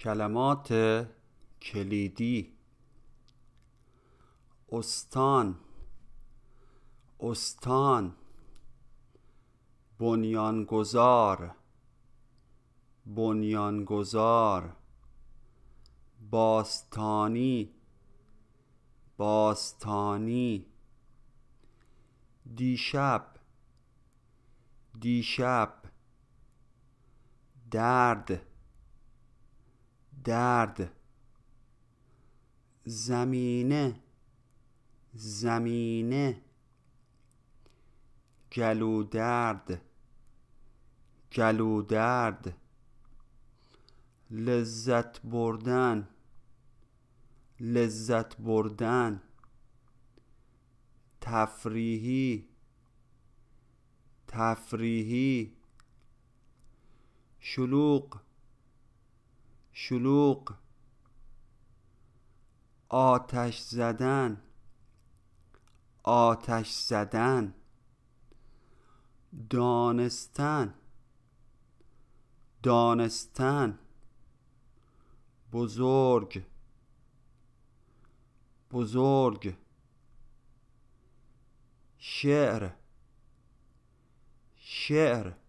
کلمات کلیدی استان استان بنیانگذار بنیانگذار باستانی باستانی دیشب دیشب درد درد زمینه زمینه گلو درد گلو درد لذت بردن لذت بردن تفریحی تفریحی شلوغ شلوغ آتش زدن آتش زدن دانستن دانستن بزرگ بزرگ شعر شعر